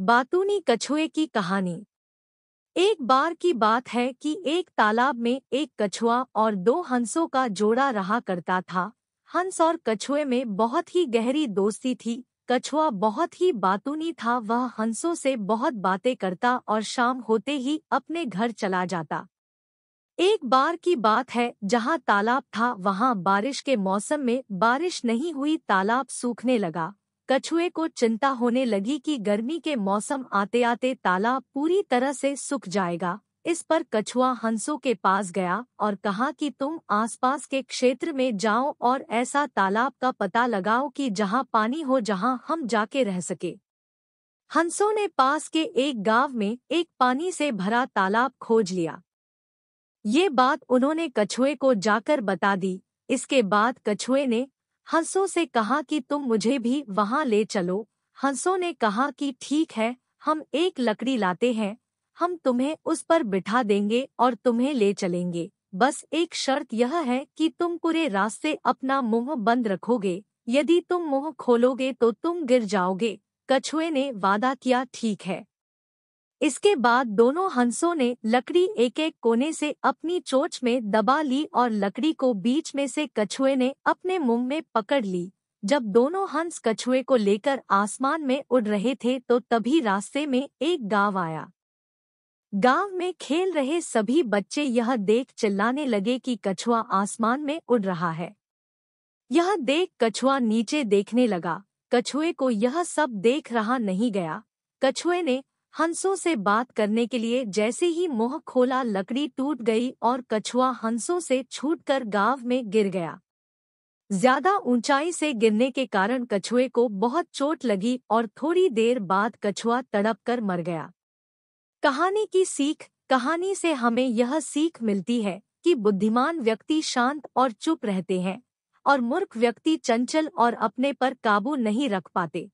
बातूनी कछुए की कहानी एक बार की बात है कि एक तालाब में एक कछुआ और दो हंसों का जोड़ा रहा करता था हंस और कछुए में बहुत ही गहरी दोस्ती थी कछुआ बहुत ही बातूनी था वह हंसों से बहुत बातें करता और शाम होते ही अपने घर चला जाता एक बार की बात है जहाँ तालाब था वहाँ बारिश के मौसम में बारिश नहीं हुई तालाब सूखने लगा कछुए को चिंता होने लगी कि गर्मी के मौसम आते आते ताला पूरी तरह से सूख जाएगा इस पर कछुआ हंसों के पास गया और कहा कि तुम आसपास के क्षेत्र में जाओ और ऐसा तालाब का पता लगाओ कि जहाँ पानी हो जहाँ हम जाके रह सके हंसों ने पास के एक गांव में एक पानी से भरा तालाब खोज लिया ये बात उन्होंने कछुए को जाकर बता दी इसके बाद कछुए ने हंसों से कहा कि तुम मुझे भी वहां ले चलो हंसों ने कहा कि ठीक है हम एक लकड़ी लाते हैं हम तुम्हें उस पर बिठा देंगे और तुम्हें ले चलेंगे बस एक शर्त यह है कि तुम पूरे रास्ते अपना मुंह बंद रखोगे यदि तुम मुंह खोलोगे तो तुम गिर जाओगे कछुए ने वादा किया ठीक है इसके बाद दोनों हंसों ने लकड़ी एक एक कोने से अपनी चोच में दबा ली और लकड़ी को बीच में से कछुए ने अपने मुंह में पकड़ ली जब दोनों हंस कछुए को लेकर आसमान में उड़ रहे थे तो तभी रास्ते में एक गांव आया गांव में खेल रहे सभी बच्चे यह देख चिल्लाने लगे कि कछुआ आसमान में उड़ रहा है यह देख कछुआ नीचे देखने लगा कछुए को यह सब देख रहा नहीं गया कछुए ने हंसों से बात करने के लिए जैसे ही मुंह खोला लकड़ी टूट गई और कछुआ हंसों से छूटकर गांव में गिर गया ज्यादा ऊंचाई से गिरने के कारण कछुए को बहुत चोट लगी और थोड़ी देर बाद कछुआ तड़प कर मर गया कहानी की सीख कहानी से हमें यह सीख मिलती है कि बुद्धिमान व्यक्ति शांत और चुप रहते हैं और मूर्ख व्यक्ति चंचल और अपने पर काबू नहीं रख पाते